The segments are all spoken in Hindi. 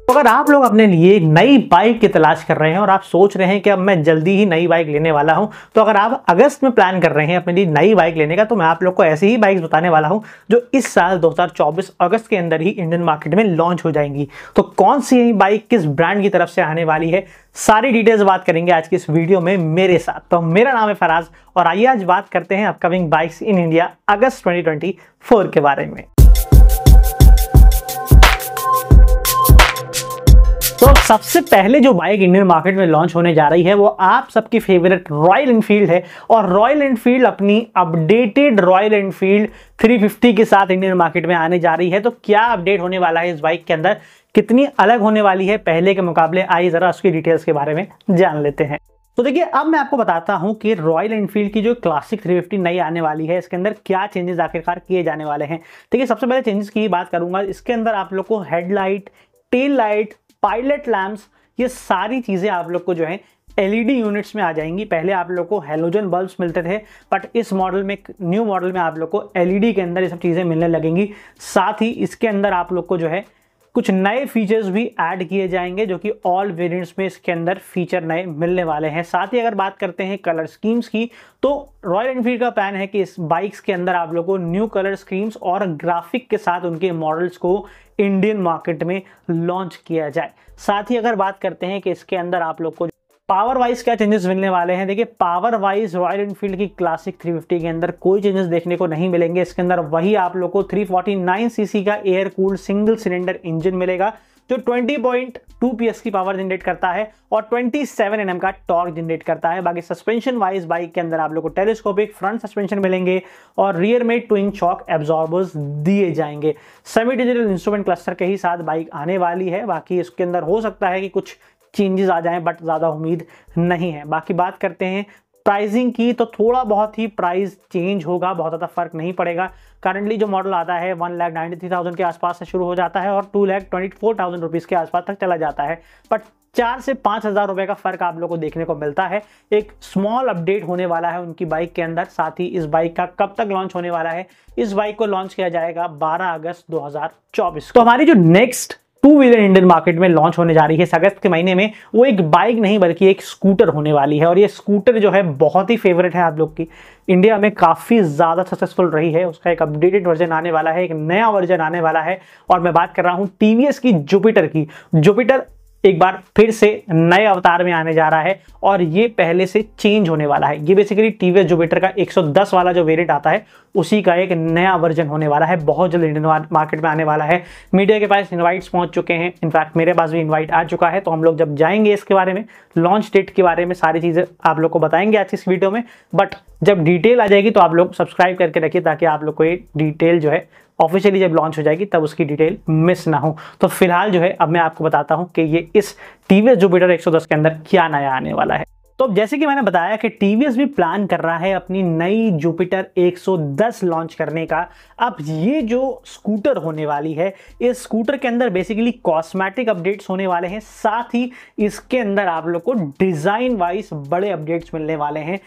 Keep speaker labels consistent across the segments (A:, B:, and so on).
A: तो अगर आप लोग अपने लिए एक नई बाइक की तलाश कर रहे हैं और आप सोच रहे हैं कि अब मैं जल्दी ही नई बाइक लेने वाला हूं तो अगर आप अगस्त में प्लान कर रहे हैं अपने लिए नई बाइक लेने का तो मैं आप लोग को ऐसी ही बाइक्स बताने वाला हूं जो इस साल 2024 अगस्त के अंदर ही इंडियन मार्केट में लॉन्च हो जाएंगी तो कौन सी बाइक किस ब्रांड की तरफ से आने वाली है सारी डिटेल्स बात करेंगे आज की इस वीडियो में मेरे साथ तो मेरा नाम है फराज और आइए आज बात करते हैं upcoming bikes in India August twenty के बारे में तो सबसे पहले जो बाइक इंडियन मार्केट में लॉन्च होने जा रही है वो आप सबकी फेवरेट रॉयल इनफील्ड है और रॉयल इनफील्ड अपनी अपडेटेड रॉयल इनफील्ड 350 के साथ इंडियन मार्केट में आने जा रही है तो क्या अपडेट होने वाला है इस बाइक के अंदर कितनी अलग होने वाली है पहले के मुकाबले आई ज़रा उसकी डिटेल्स के बारे में जान लेते हैं तो देखिए अब मैं आपको बताता हूं कि रॉयल एनफील्ड की जो क्लासिक 350 नई आने वाली है इसके अंदर क्या चेंजेस आखिरकार किए जाने वाले हैं ठीक है सबसे पहले चेंजेस की बात करूंगा इसके अंदर आप लोग को headlight tail light pilot lamps ये सारी चीज़ें आप लोग को जो है एलईडी यूनिट्स में आ जाएंगी पहले आप लोग को हेलोजन बल्ब्स मिलते थे बट इस मॉडल में न्यू मॉडल में आप लोग को एलईडी के अंदर ये सब चीज़ें मिलने लगेंगी साथ ही इसके अंदर आप लोग को जो है कुछ नए फीचर्स भी ऐड किए जाएंगे जो कि ऑल वेरिएंट्स में इसके अंदर फीचर नए मिलने वाले हैं साथ ही अगर बात करते हैं कलर स्कीम्स की तो रॉयल एनफील्ड का प्लान है कि इस बाइक्स के अंदर आप लोगों को न्यू कलर स्कीम्स और ग्राफिक के साथ उनके मॉडल्स को इंडियन मार्केट में लॉन्च किया जाए साथ ही अगर बात करते हैं कि इसके अंदर आप लोग को पावर वाइज क्या चेंजेस मिलने वाले हैं देखिए पावर वाइज रॉयल इनफील्ड की क्लासिक 350 के अंदर कोई चेंजेस देखने को नहीं मिलेंगे इसके अंदर वही आप लोग को 349 सीसी का air cool single cylinder engine मिलेगा जो 20.2 पॉइंट की पावर जनरेट करता है और 27 एनएम का टॉर्क जनरेट करता है बाकी सस्पेंशन वाइज बाइक के अंदर आप लोग को टेलीस्कोपिक फ्रंट सस्पेंशन मिलेंगे और रियर में ट्विन चॉक एब्जॉर्बर्स दिए जाएंगे सेमी डिजिटल इंस्ट्रूमेंट क्लस्टर के ही साथ बाइक आने वाली है बाकी इसके अंदर हो सकता है कि कुछ चेंजेस आ जाएं बट ज़्यादा उम्मीद नहीं है बाकी बात करते हैं प्राइसिंग की तो थोड़ा बहुत ही प्राइस चेंज होगा बहुत ज़्यादा फर्क नहीं पड़ेगा करंटली जो मॉडल आता है one lakh ninety three thousand के आसपास से शुरू हो जाता है और two lakh twenty four thousand rupees के आसपास तक चला जाता है बट चार से पाँच हज़ार रुपये का फ़र्क आप लोगों को देखने को मिलता है एक स्मॉल अपडेट होने वाला है उनकी बाइक के अंदर साथ ही इस बाइक का कब तक लॉन्च होने वाला है इस बाइक को लॉन्च किया जाएगा बारह अगस्त चौबीस तो हमारी जो next two wheeler Indian market में लॉन्च होने जा रही है अगस्त के महीने में वो एक बाइक नहीं बल्कि एक स्कूटर होने वाली है और ये स्कूटर जो है बहुत ही फेवरेट है आप लोग की इंडिया में काफ़ी ज़्यादा सक्सेसफुल रही है उसका एक अपडेटेड वर्जन आने वाला है एक नया वर्जन आने वाला है और मैं बात कर रहा हूँ टी की जुपिटर की जुपिटर एक बार फिर से नए अवतार में आने जा रहा है और ये पहले से चेंज होने वाला है ये बेसिकली टी वी जुबिटर का 110 वाला जो वेरिएंट आता है उसी का एक नया वर्जन होने वाला है बहुत जल्द इंडियन मार्केट में आने वाला है मीडिया के पास इन्वाइट्स पहुंच चुके हैं इनफैक्ट मेरे पास भी इन्वाइट आ चुका है तो हम लोग जब जाएंगे इसके बारे में लॉन्च डेट के बारे में सारी चीज़ें आप लोग को बताएंगे आज इस वीडियो में बट जब डिटेल आ जाएगी तो आप लोग सब्सक्राइब करके रखिए ताकि आप लोग को ये डिटेल जो है ऑफिशियली जब लॉन्च हो जाएगी तब उसकी डिटेल मिस ना हो तो फिलहाल जो है अब मैं आपको बताता हूँ कि ये इस टी वी जुपिटर एक के अंदर क्या नया आने वाला है तो अब जैसे कि मैंने बताया कि टी भी प्लान कर रहा है अपनी नई जुपिटर 110 लॉन्च करने का अब ये जो स्कूटर होने वाली है इस स्कूटर के अंदर बेसिकली कॉस्मेटिक अपडेट्स होने वाले हैं साथ ही इसके अंदर आप लोग को डिज़ाइन वाइज बड़े अपडेट्स मिलने वाले हैं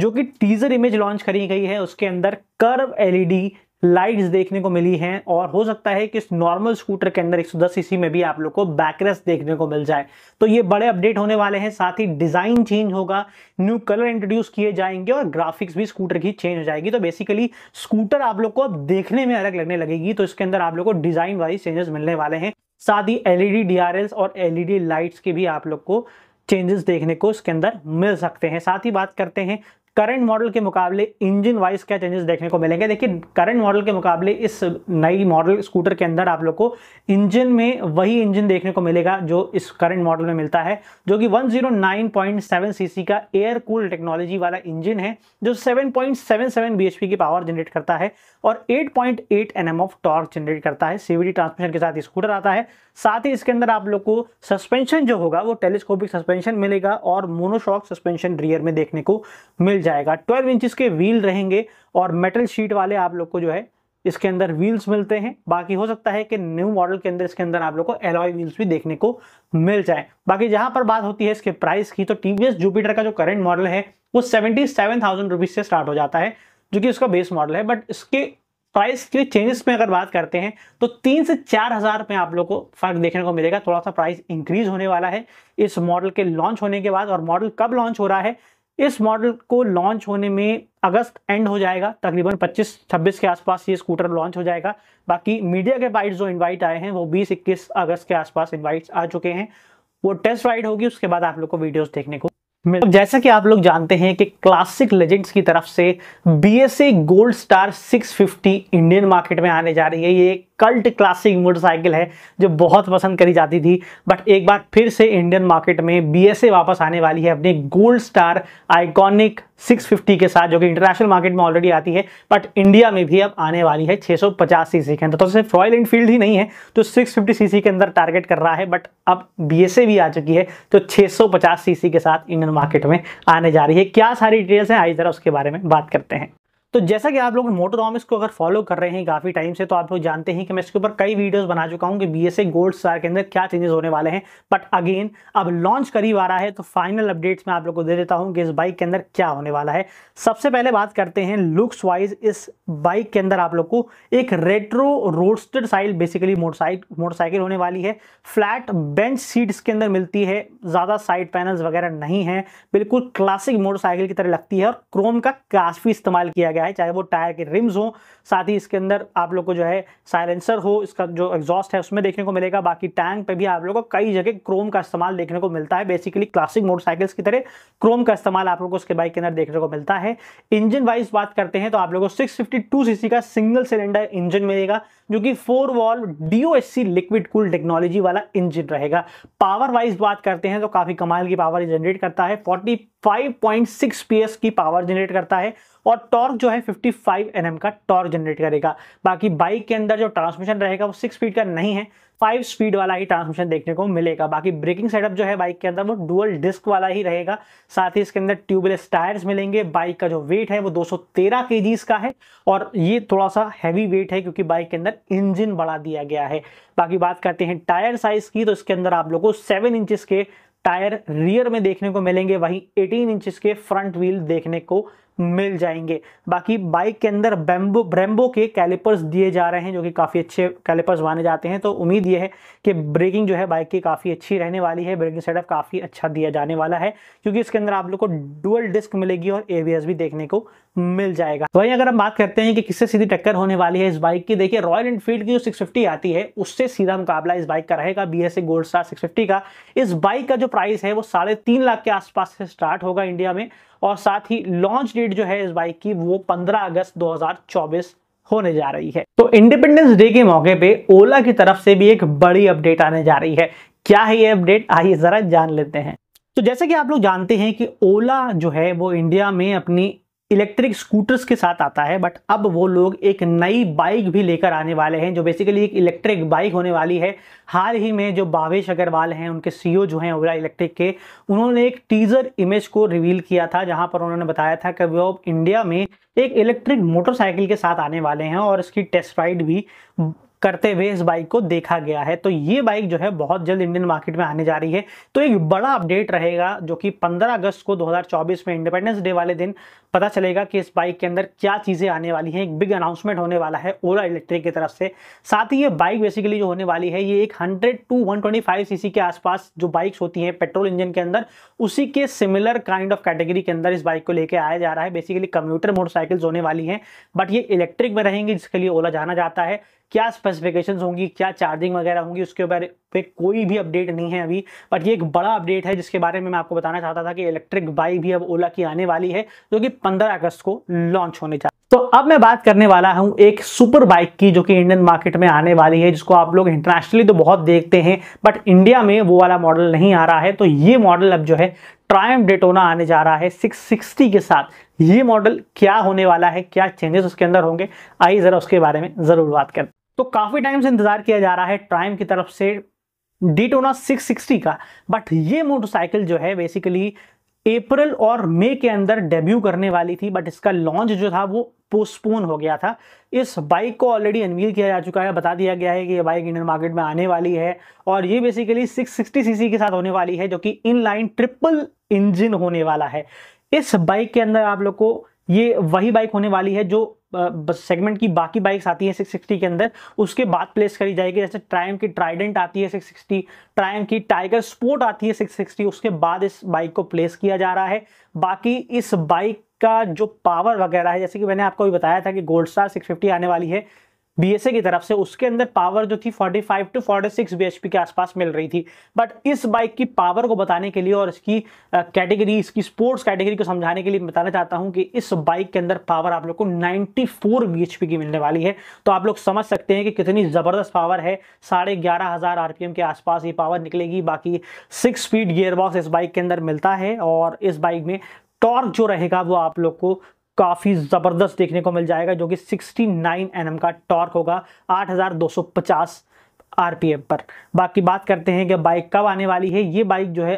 A: जो कि टीजर इमेज लॉन्च करी गई है उसके अंदर कर्व एलईडी लाइट्स देखने को मिली हैं और हो सकता है कि इस नॉर्मल स्कूटर के अंदर 110 सीसी में भी आप लोग को बैकरेस देखने को मिल जाए तो ये बड़े अपडेट होने वाले हैं साथ ही डिज़ाइन चेंज होगा न्यू कलर इंट्रोड्यूस किए जाएंगे और ग्राफिक्स भी स्कूटर की चेंज हो जाएगी तो बेसिकली स्कूटर आप लोग को अब देखने में अलग लगने लगेगी तो इसके अंदर आप लोग को डिज़ाइन वाइज चेंजेस मिलने वाले हैं साथ ही एलईडी डी e और एलईडी लाइट्स e के भी आप लोग को चेंजेस देखने को इसके अंदर मिल सकते हैं साथ ही बात करते हैं करंट मॉडल के मुकाबले इंजन वाइज क्या चेंजेस देखने को मिलेंगे देखिए करंट मॉडल के मुकाबले इस नई मॉडल स्कूटर के अंदर आप लोग को इंजन में वही इंजन देखने को मिलेगा जो इस करंट मॉडल में मिलता है जो कि 109.7 सीसी का एयर कूल टेक्नोलॉजी वाला इंजन है जो 7.77 bhp की पावर जनरेट करता है और eight point of torque generate करता है सीवीडी ट्रांसमिशन के साथ स्कूटर आता है साथ ही इसके अंदर आप लोग को सस्पेंशन जो होगा वो टेलीस्कोपिक सस्पेंशन मिलेगा और मोनोशॉक सस्पेंशन रियर में देखने को मिल जाएगा ट्वेल्व इंचज़ के व्हील रहेंगे और मेटल शीट वाले आप लोग को जो है इसके अंदर व्हील्स मिलते हैं बाकी हो सकता है कि न्यू मॉडल के अंदर इसके अंदर आप लोग को एलॉय व्हील्स भी देखने को मिल जाए बाकी जहां पर बात होती है इसके प्राइस की तो टीवीएस जुपिटर का जो करेंट मॉडल है वो सेवेंटी सेवन थाउजेंड रुपीज से स्टार्ट हो जाता है जो कि उसका बेस मॉडल है बट इसके प्राइस के चेंजेस में अगर बात करते हैं तो तीन से चार हजार में आप लोग को फर्क देखने को मिलेगा थोड़ा सा प्राइस इंक्रीज होने वाला है इस मॉडल के लॉन्च होने के बाद और मॉडल कब लॉन्च हो रहा है इस मॉडल को लॉन्च होने में अगस्त एंड हो जाएगा तकरीबन 25-26 के आसपास ये स्कूटर लॉन्च हो जाएगा बाकी मीडिया के बाइट जो इनवाइट आए हैं वो 20-21 अगस्त के आसपास इनवाइट्स आ चुके हैं वो टेस्ट राइड होगी उसके बाद आप लोग को वीडियोस देखने को तो जैसा कि आप लोग जानते हैं कि क्लासिक लेजेंड्स की तरफ से B S A Gold Star six Indian market में आने जा रही है ये एक कल्ट क्लासिक मोटरसाइकिल है जो बहुत पसंद करी जाती थी बट एक बार फिर से इंडियन मार्केट में बी वापस आने वाली है अपने गोल्ड स्टार आइकॉनिक 650 के साथ जो कि इंटरनेशनल मार्केट में ऑलरेडी आती है बट इंडिया में भी अब आने वाली है 650 सीसी के अंदर तो सिर्फ रॉयल इनफील्ड ही नहीं है तो 650 सीसी के अंदर टारगेट कर रहा है बट अब बीएसए भी आ चुकी है तो 650 सीसी के साथ इंडियन मार्केट में आने जा रही है क्या सारी डिटेल्स हैं आई जरा उसके बारे में बात करते हैं तो जैसा कि आप लोग मोटोडॉमिक्स को अगर फॉलो कर रहे हैं काफ़ी टाइम से तो आप लोग जानते हैं कि मैं इसके ऊपर कई वीडियोस बना चुका हूं कि बी एस गोल्ड स्टार के अंदर क्या चेंजेस होने वाले हैं बट अगेन अब लॉन्च करीब आ रहा है तो फाइनल अपडेट्स मैं आप लोग को दे देता हूं कि इस बाइक के अंदर क्या होने वाला है सबसे पहले बात करते हैं लुक्स वाइज इस बाइक के अंदर आप लोग को एक retro roadster style basically motorcycle motorcycle होने वाली है फ्लैट बेंच सीट के अंदर मिलती है ज़्यादा साइड पैनल्स वगैरह नहीं है बिल्कुल क्लासिक मोटरसाइकिल की तरह लगती है और क्रोम का काफ़ी इस्तेमाल किया गया गया है चाहे वो टायर के रिम्स हो साथ ही इसके अंदर आप लोग को जो है साइलेंसर हो इसका जो एग्जॉस्ट है उसमें देखने को मिलेगा बाकी टैंक पे भी आप लोग को कई जगह क्रोम का इस्तेमाल देखने को मिलता है बेसिकली क्लासिक मोटरसाइकिल्स की तरह क्रोम का इस्तेमाल आप लोग को उसके बाइक के अंदर देखने को मिलता है इंजन वाइज बात करते हैं तो आप लोग को सिक्स सीसी का सिंगल सिलेंडर इंजन मिलेगा जो कि four valve DOHC liquid cool technology वाला इंजन रहेगा पावर वाइज बात करते हैं तो काफी कमाल की पावर जनरेट करता है 45.6 पीएस की पावर जनरेट करता है और टॉर्क जो है 55 फाइव mm का टॉर्क जनरेट करेगा बाकी बाइक के अंदर जो ट्रांसमिशन रहेगा वो सिक्स स्पीड का नहीं है फाइव स्पीड वाला ही ट्रांसमिशन देखने को मिलेगा बाकी ब्रेकिंग सेटअप जो है बाइक के अंदर वो डुअल डिस्क वाला ही रहेगा साथ ही इसके अंदर ट्यूबलेस टायर्स मिलेंगे बाइक का जो वेट है वो 213 सौ का है और ये थोड़ा सा हैवी वेट है क्योंकि बाइक के अंदर इंजन बढ़ा दिया गया है बाकी बात करते हैं टायर साइज की तो इसके अंदर आप लोग को सेवन इंचज के टायर रियर में देखने को मिलेंगे वहीं 18 इंचिस के फ्रंट व्हील देखने को मिल जाएंगे बाकी बाइक के अंदर बैम्बो ब्रेम्बो के कैलिपर्स दिए जा रहे हैं जो कि काफ़ी अच्छे कैलिपर्स माने जाते हैं तो उम्मीद ये है कि ब्रेकिंग जो है बाइक की काफ़ी अच्छी रहने वाली है ब्रेकिंग सेटअप काफ़ी अच्छा दिया जाने वाला है क्योंकि इसके अंदर आप लोग को डुअल डिस्क मिलेगी और ए भी देखने को मिल जाएगा वहीं अगर हम बात करते हैं कि किससे सीधी टक्कर होने वाली है इस बाइक की देखिए रॉयल एनफील्ड की जो 650 आती है उससे सीधा मुकाबला इस बाइक का रहेगा B S Gold Star six का इस बाइक का जो प्राइस है वो साढ़े तीन लाख के आसपास से स्टार्ट होगा इंडिया में और साथ ही लॉन्च डेट जो है इस बाइक की वो पंद्रह अगस्त दो होने जा रही है तो इंडिपेंडेंस डे के मौके पर ओला की तरफ से भी एक बड़ी अपडेट आने जा रही है क्या है ये अपडेट आइए जरा जान लेते हैं तो जैसे कि आप लोग जानते हैं कि ओला जो है वो इंडिया में अपनी इलेक्ट्रिक स्कूटर्स के साथ आता है बट अब वो लोग एक नई बाइक भी लेकर आने वाले हैं जो बेसिकली एक इलेक्ट्रिक बाइक होने वाली है हाल ही में जो भावेश अग्रवाल हैं उनके सीईओ e जो हैं ओला इलेक्ट्रिक के उन्होंने एक टीजर इमेज को रिवील किया था जहां पर उन्होंने बताया था कि वो इंडिया में एक इलेक्ट्रिक मोटरसाइकिल के साथ आने वाले हैं और इसकी टेस्ट राइड भी करते हुए इस बाइक को देखा गया है तो ये बाइक जो है बहुत जल्द इंडियन मार्केट में आने जा रही है तो एक बड़ा अपडेट रहेगा जो कि 15 अगस्त को 2024 में इंडिपेंडेंस डे वाले दिन पता चलेगा कि इस बाइक के अंदर क्या चीज़ें आने वाली हैं एक बिग अनाउंसमेंट होने वाला है ओला इलेक्ट्रिक की तरफ से साथ ही ये बाइक बेसिकली जो होने वाली है ये एक 100 टू 125 सीसी के आसपास जो बाइक्स होती हैं पेट्रोल इंजन के अंदर उसी के सिमिलर काइंड ऑफ कैटेगरी के अंदर इस बाइक को लेकर आया जा रहा है बेसिकली कंप्यूटर मोटरसाइकिल्स होने वाली हैं बट ये इलेक्ट्रिक में रहेंगी जिसके लिए ओला जाना जाता है क्या स्पेसिफिकेशन होंगी क्या चार्जिंग वगैरह होंगी उसके बारे पे कोई भी अपडेट नहीं है अभी बट ये एक बड़ा अपडेट है जिसके बारे में मैं आपको बताना चाहता था कि इलेक्ट्रिक बाइक भी अब ओला की आने वाली है जो कि 15 अगस्त को लॉन्च होने जा तो अब मैं बात करने वाला हूं एक सुपर बाइक की जो कि इंडियन मार्केट में आने वाली है जिसको आप लोग इंटरनेशनली तो बहुत देखते हैं बट इंडिया में वो वाला मॉडल नहीं आ रहा है तो ये मॉडल अब जो है ट्रायम डेटोना आने जा रहा है 660 के साथ ये मॉडल क्या होने वाला है क्या चेंजेस उसके अंदर होंगे आइए ज़रा उसके बारे में ज़रूर बात करें तो काफ़ी टाइम से इंतज़ार किया जा रहा है ट्रायम की तरफ से सिक्स 660 का बट ये मोटरसाइकिल जो है बेसिकली अप्रैल और मई के अंदर डेब्यू करने वाली थी बट इसका लॉन्च जो था वो पोस्टपोन हो गया था इस बाइक को ऑलरेडी अनवील किया जा चुका है बता दिया गया है कि ये बाइक इंडियन मार्केट में आने वाली है और ये बेसिकली 660 सीसी के साथ होने वाली है जो कि इनलाइन ट्रिपल इंजन होने वाला है इस बाइक के अंदर आप लोग को ये वही बाइक होने वाली है जो सेगमेंट की बाकी बाइक्स आती है 660 के अंदर उसके बाद प्लेस करी जाएगी जैसे ट्रायम की ट्राइडेंट आती है 660 ट्रायम की टाइगर स्पोर्ट आती है 660 उसके बाद इस बाइक को प्लेस किया जा रहा है बाकी इस बाइक का जो पावर वगैरह है जैसे कि मैंने आपको भी बताया था कि गोल्ड स्टार 650 आने वाली है बीएसए की तरफ से उसके अंदर पावर जो थी 45 टू एच बीएचपी के आसपास मिल रही थी बट इस बाइक की पावर को बताने के लिए और इसकी कैटेगरी इसकी स्पोर्ट्स कैटेगरी को समझाने के लिए बताना चाहता हूं कि इस बाइक के अंदर पावर आप लोग को 94 बीएचपी की मिलने वाली है तो आप लोग समझ सकते हैं कि कितनी ज़बरदस्त पावर है साढ़े ग्यारह हज़ार आरपीएम के आसपास ये पावर निकलेगी बाकी सिक्स स्पीड गियरबॉक्स इस बाइक के अंदर मिलता है और इस बाइक में टॉर्क जो रहेगा वो आप लोग को काफ़ी ज़बरदस्त देखने को मिल जाएगा जो कि 69 नाइन mm का टॉर्क होगा 8,250 आरपीएम पर बाकी बात करते हैं कि बाइक कब आने वाली है ये बाइक जो है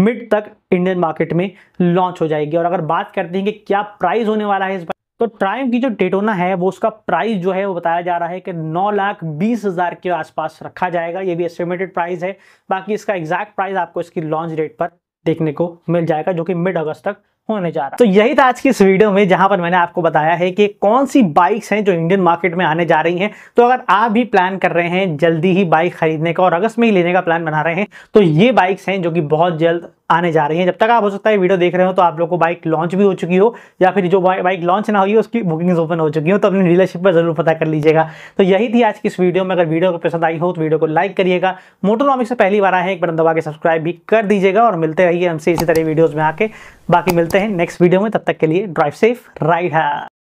A: मिड तक इंडियन मार्केट में लॉन्च हो जाएगी और अगर बात करते हैं कि क्या प्राइस होने वाला है इस बाइक तो ट्राइम की जो डेटोना है वो उसका प्राइस जो है वो बताया जा रहा है कि नौ लाख बीस हज़ार के आसपास रखा जाएगा ये भी एस्टिमेटेड प्राइस है बाकी इसका एग्जैक्ट प्राइस आपको इसकी लॉन्च डेट पर देखने को मिल जाएगा जो कि मिड अगस्त तक होने जा रहा तो यही था आज की इस वीडियो में जहां पर मैंने आपको बताया है कि कौन सी बाइक्स हैं जो इंडियन मार्केट में आने जा रही हैं तो अगर आप भी प्लान कर रहे हैं जल्दी ही बाइक खरीदने का और अगस्त में ही लेने का प्लान बना रहे हैं तो ये बाइक्स हैं जो कि बहुत जल्द आने जा रही हैं जब तक आप हो सकता है वीडियो देख रहे हो तो आप लोग को बाइक लॉन्च भी हो चुकी हो या फिर जो बाइक लॉन्च ना हुई उसकी बुकिंग्स ओपन हो चुकी हो तो अपनी डीलरशिप पर जरूर पता कर लीजिएगा तो यही थी आज की इस वीडियो में अगर वीडियो को पसंद आई हो तो वीडियो को लाइक करिएगा मोटोनॉमिक से पहली बार आए एक बटन दबा के सब्सक्राइब भी कर दीजिएगा और मिलते रहिए हमसे इसी तरह वीडियोज़ में आके बाकी मिलते हैं नेक्स्ट वीडियो में तब तक के लिए ड्राइव सेफ राइड है